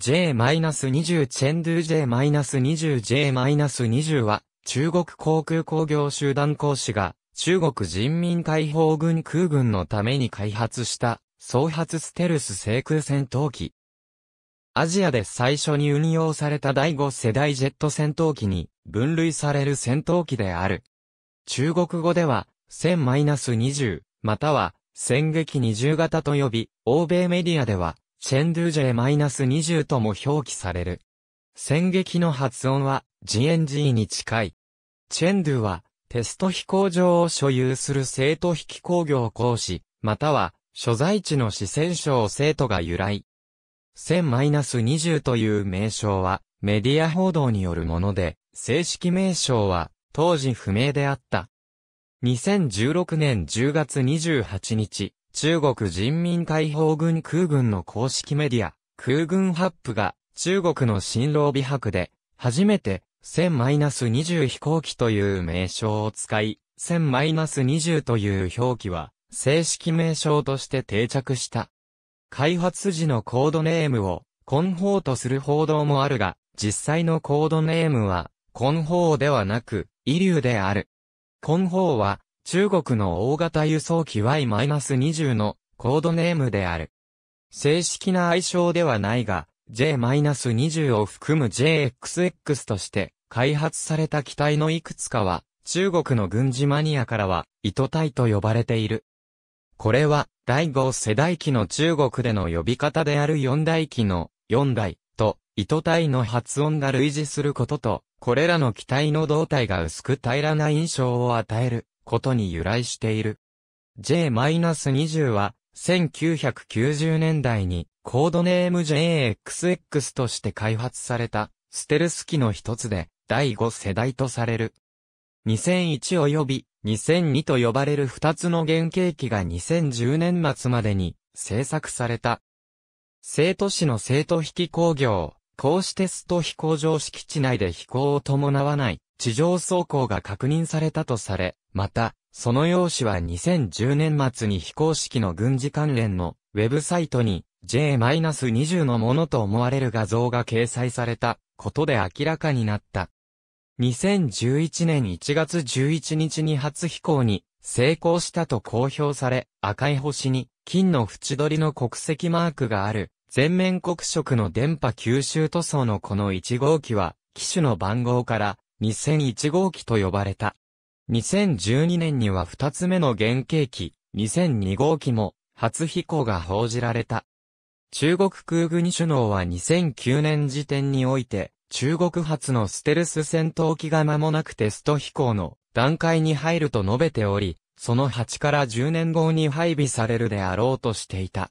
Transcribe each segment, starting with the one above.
J-20 チェンドゥ J-20 J-20 は、中国航空工業集団講師が、中国人民解放軍空軍のために開発した、総発ステルス制空戦闘機。アジアで最初に運用された第5世代ジェット戦闘機に分類される戦闘機である。中国語では、1000-20、または、戦撃20型と呼び、欧米メディアでは、チェンドゥジェイ -20 とも表記される。戦撃の発音は、ジエンジーに近い。チェンドゥは、テスト飛行場を所有する生徒引き工業講師、または、所在地の四川省生徒が由来。1000-20という名称は、メディア報道によるもので、正式名称は、当時不明であった。2016年10月28日、中国人民解放軍空軍の公式メディア、空軍ハップが、中国の新郎美白で、初めて、1000-20飛行機という名称を使い、1000-20という表記は、正式名称として定着した。開発時のコードネームを、コンホーとする報道もあるが、実際のコードネームは、コンホーではなく、イリューである。コンホーは、中国の大型輸送機 Y-20 のコードネームである。正式な愛称ではないが、J-20 を含む JXX として開発された機体のいくつかは、中国の軍事マニアからは、糸体と呼ばれている。これは、第5世代機の中国での呼び方である4代機の4代と、糸体の発音が類似することと、これらの機体の胴体が薄く平らな印象を与えることに由来している。J-20 は、1990年代にコードネーム JXX として開発されたステルス機の一つで第5世代とされる。2001及び2002と呼ばれる2つの原型機が2010年末までに制作された。生徒市の生徒引き工業、こうしてスト飛行場敷地内で飛行を伴わない地上走行が確認されたとされ、また、その用紙は2010年末に非公式の軍事関連のウェブサイトに J-20 のものと思われる画像が掲載されたことで明らかになった。2011年1月11日に初飛行に成功したと公表され、赤い星に金の縁取りの国籍マークがある全面黒色の電波吸収塗装のこの1号機は機種の番号から2001号機と呼ばれた。2012年には2つ目の原型機、2002号機も、初飛行が報じられた。中国空軍首脳は2009年時点において、中国発のステルス戦闘機が間もなくテスト飛行の段階に入ると述べており、その8から10年後に配備されるであろうとしていた。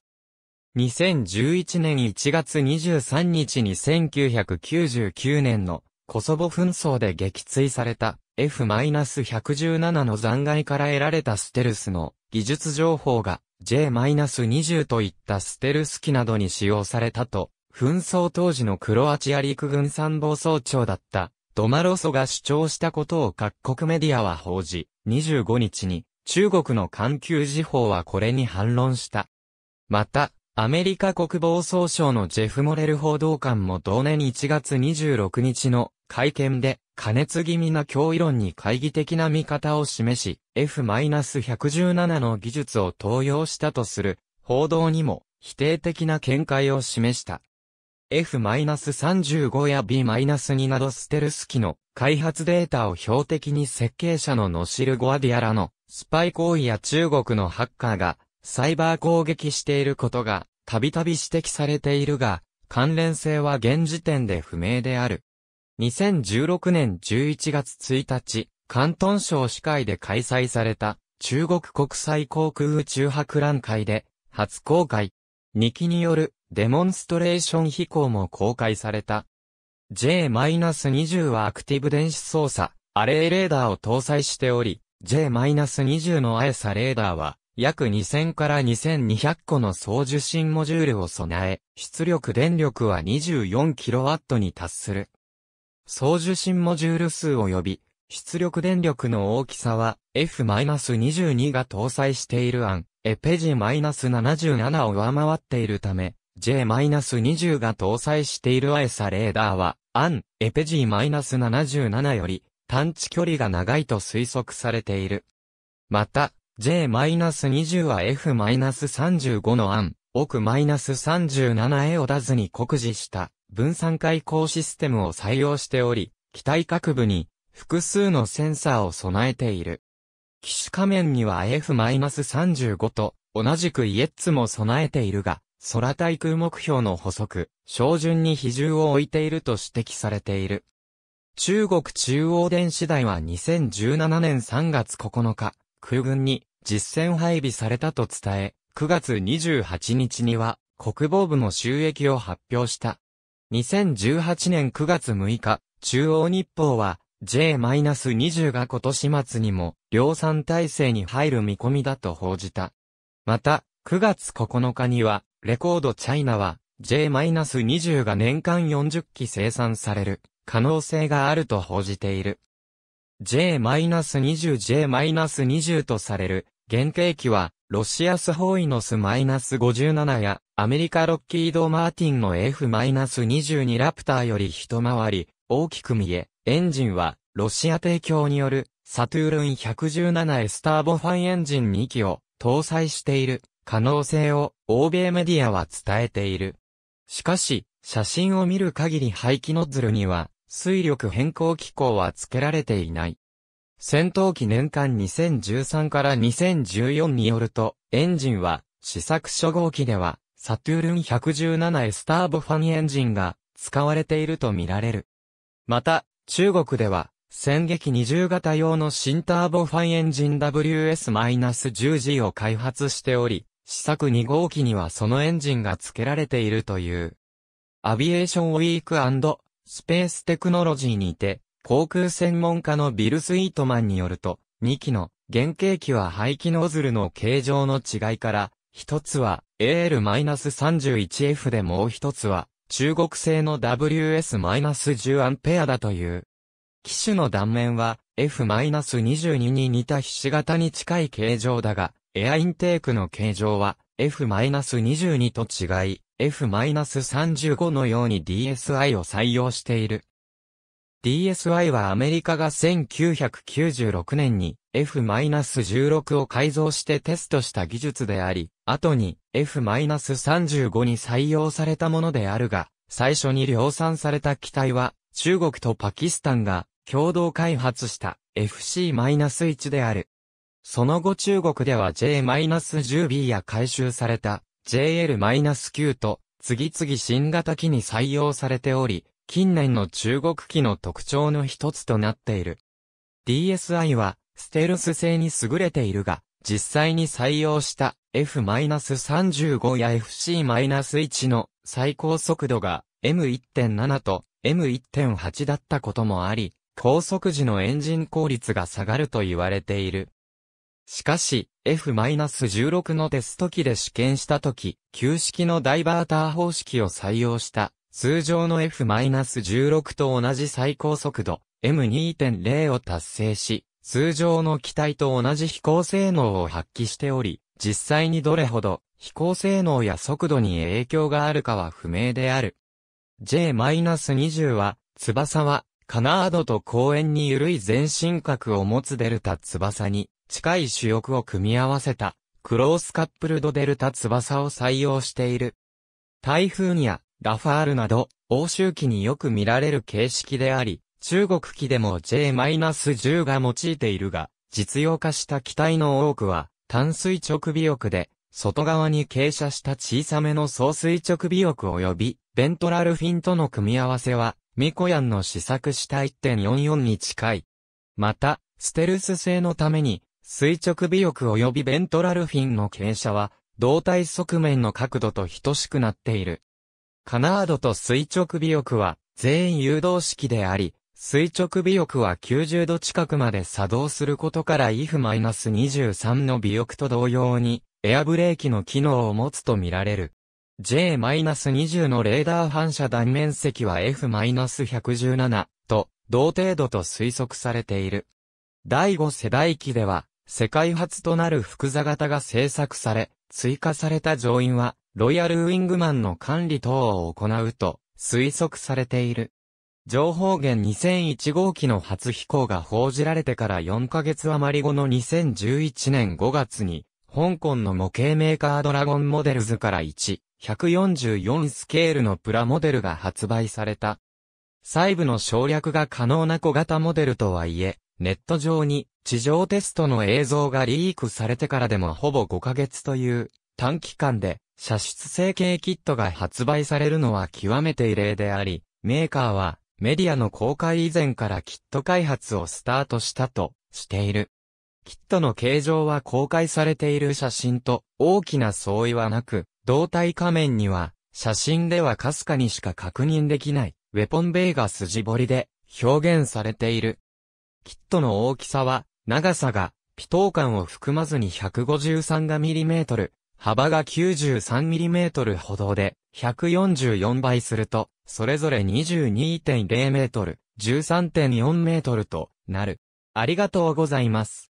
2011年1月23日に1999年のコソボ紛争で撃墜された F-117 の残骸から得られたステルスの技術情報が J-20 といったステルス機などに使用されたと、紛争当時のクロアチア陸軍参謀総長だったドマロソが主張したことを各国メディアは報じ、25日に中国の環球時報はこれに反論した。また、アメリカ国防総省のジェフ・モレル報道官も同年1月26日の会見で、加熱気味な脅威論に懐疑的な見方を示し、F-117 の技術を投用したとする報道にも否定的な見解を示した。F-35 や B-2 などステルス機の開発データを標的に設計者のノシル・ゴアディアらのスパイ行為や中国のハッカーがサイバー攻撃していることがたびたび指摘されているが、関連性は現時点で不明である。2016年11月1日、関東省司会で開催された中国国際航空宇宙博覧会で初公開。2機によるデモンストレーション飛行も公開された。J-20 はアクティブ電子操作、アレイレーダーを搭載しており、J-20 のアエサレーダーは約2000から2200個の送受信モジュールを備え、出力電力は 24kW に達する。送受信モジュール数及び、出力電力の大きさは F-22 が搭載している案、エペジ -77 を上回っているため、J-20 が搭載しているアエサレーダーは、案、エペジ -77 より、探知距離が長いと推測されている。また、J-20 は F-35 の案、奥 -37A を出ずに酷似した分散開口システムを採用しており、機体各部に複数のセンサーを備えている。機種仮面には F-35 と同じくイエッツも備えているが、空対空目標の補足、照準に比重を置いていると指摘されている。中国中央電子台は2017年3月9日、空軍に実戦配備されたと伝え、9月28日には国防部の収益を発表した。2018年9月6日、中央日報は、J-20 が今年末にも量産体制に入る見込みだと報じた。また、9月9日には、レコードチャイナは J-20 が年間40機生産される可能性があると報じている。J-20、J-20 とされる原型機は、ロシアスホイノス -57 やアメリカロッキード・マーティンの F-22 ラプターより一回り、大きく見え、エンジンは、ロシア提供による、サトゥールン 117S ターボファンエンジン2機を、搭載している、可能性を、欧米メディアは伝えている。しかし、写真を見る限り排気ノズルには、水力変更機構は付けられていない。戦闘機年間2013から2014によると、エンジンは、試作初号機では、サトゥールン 117A スターボファンエンジンが使われているとみられる。また、中国では、戦撃二重型用の新ターボファンエンジン WS-10G を開発しており、試作2号機にはそのエンジンが付けられているという。アビエーションウィークスペーステクノロジーにて、航空専門家のビル・スイートマンによると、2機の原型機は排気ノズルの形状の違いから、一つは AL-31F でもう一つは中国製の WS-10A だという。機種の断面は F-22 に似たひし形に近い形状だが、エアインテークの形状は F-22 と違い、F-35 のように DSI を採用している。DSI はアメリカが1996年に F-16 を改造してテストした技術であり、後に F-35 に採用されたものであるが、最初に量産された機体は、中国とパキスタンが共同開発した FC-1 である。その後中国では J-10B や回収された JL-9 と次々新型機に採用されており、近年の中国機の特徴の一つとなっている。DSI はステルス性に優れているが、実際に採用した F-35 や FC-1 の最高速度が M1.7 と M1.8 だったこともあり、高速時のエンジン効率が下がると言われている。しかし、F-16 のテスト機で試験したとき、旧式のダイバーター方式を採用した、通常の F-16 と同じ最高速度、M2.0 を達成し、通常の機体と同じ飛行性能を発揮しており、実際にどれほど飛行性能や速度に影響があるかは不明である。J-20 は、翼は、カナードと公園に緩い全身角を持つデルタ翼に、近い主翼を組み合わせた、クロースカップルドデルタ翼を採用している。台風にや、ラファールなど、欧州機によく見られる形式であり、中国機でも J-10 が用いているが、実用化した機体の多くは、単垂直尾翼で、外側に傾斜した小さめの総垂直尾翼及び、ベントラルフィンとの組み合わせは、ミコヤンの試作した1.44に近い。また、ステルス性のために、垂直尾翼及びベントラルフィンの傾斜は、胴体側面の角度と等しくなっている。カナードと垂直尾翼は、全誘導式であり、垂直尾翼は90度近くまで作動することから IF-23 の尾翼と同様にエアブレーキの機能を持つとみられる。J-20 のレーダー反射断面積は F-117 と同程度と推測されている。第5世代機では世界初となる複座型が製作され、追加された乗員はロイヤルウィングマンの管理等を行うと推測されている。情報源2001号機の初飛行が報じられてから4ヶ月余り後の2011年5月に、香港の模型メーカードラゴンモデルズから1、144スケールのプラモデルが発売された。細部の省略が可能な小型モデルとはいえ、ネット上に地上テストの映像がリークされてからでもほぼ5ヶ月という短期間で射出成形キットが発売されるのは極めて異例であり、メーカーはメディアの公開以前からキット開発をスタートしたとしている。キットの形状は公開されている写真と大きな相違はなく、胴体仮面には写真ではかすかにしか確認できないウェポンベイが筋彫りで表現されている。キットの大きさは長さがピトー間を含まずに153が mm、幅が 93mm ほどで、144倍すると、それぞれ22.0メートル、13.4メートルとなる。ありがとうございます。